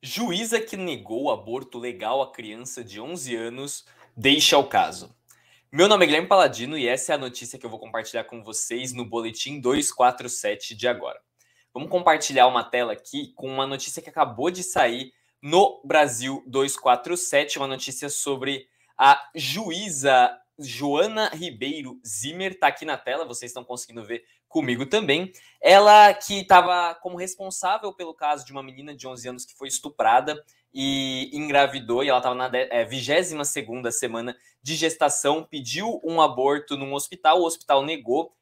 Juíza que negou aborto legal a criança de 11 anos deixa o caso. Meu nome é Guilherme Paladino e essa é a notícia que eu vou compartilhar com vocês no Boletim 247 de agora. Vamos compartilhar uma tela aqui com uma notícia que acabou de sair no Brasil 247, uma notícia sobre a juíza Joana Ribeiro Zimmer está aqui na tela, vocês estão conseguindo ver comigo também. Ela que estava como responsável pelo caso de uma menina de 11 anos que foi estuprada e engravidou, e ela estava na é, 22 semana de gestação, pediu um aborto num hospital, o hospital negou,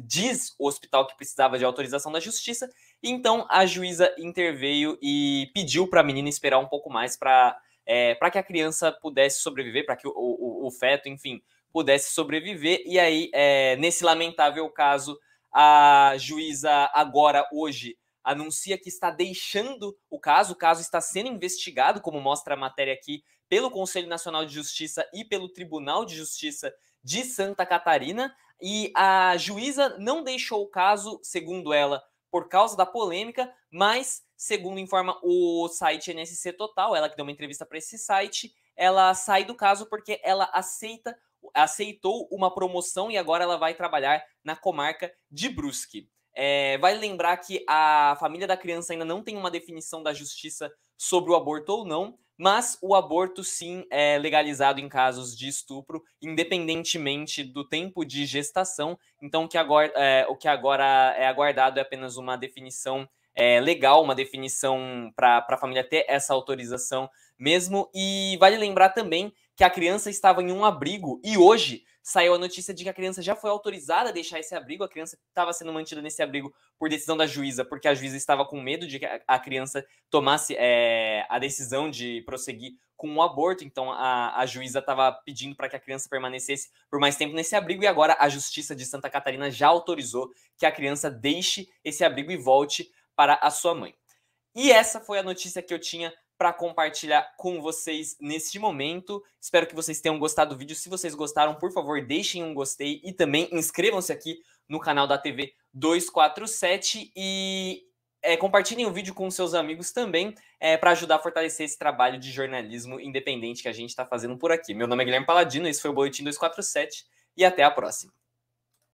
diz o hospital que precisava de autorização da justiça, então a juíza interveio e pediu para a menina esperar um pouco mais para é, para que a criança pudesse sobreviver, para que o, o, o, feto, enfim, pudesse sobreviver. E aí, é, nesse lamentável caso, a juíza, agora, hoje, anuncia que está deixando o caso, o caso está sendo investigado, como mostra a matéria aqui, pelo Conselho Nacional de Justiça e pelo Tribunal de Justiça de Santa Catarina. E a juíza não deixou o caso, segundo ela, por causa da polêmica, mas Segundo informa o site NSC Total, ela que deu uma entrevista para esse site, ela sai do caso porque ela aceita aceitou uma promoção e agora ela vai trabalhar na comarca de Brusque. É, vale lembrar que a família da criança ainda não tem uma definição da justiça sobre o aborto ou não, mas o aborto sim é legalizado em casos de estupro, independentemente do tempo de gestação. Então, o que agora é, o que agora é aguardado é apenas uma definição é, legal, uma definição para a família ter essa autorização mesmo. E vale lembrar também que a criança estava em um abrigo e hoje saiu a notícia de que a criança já foi autorizada a deixar esse abrigo, a criança estava sendo mantida nesse abrigo por decisão da juíza, porque a juíza estava com medo de que a criança tomasse é, a decisão de prosseguir com o aborto, então a, a juíza estava pedindo para que a criança permanecesse por mais tempo nesse abrigo, e agora a Justiça de Santa Catarina já autorizou que a criança deixe esse abrigo e volte para a sua mãe. E essa foi a notícia que eu tinha para compartilhar com vocês neste momento. Espero que vocês tenham gostado do vídeo. Se vocês gostaram, por favor, deixem um gostei e também inscrevam-se aqui no canal da TV 247 e é, compartilhem o vídeo com seus amigos também é, para ajudar a fortalecer esse trabalho de jornalismo independente que a gente está fazendo por aqui. Meu nome é Guilherme Paladino, esse foi o Boletim 247 e até a próxima.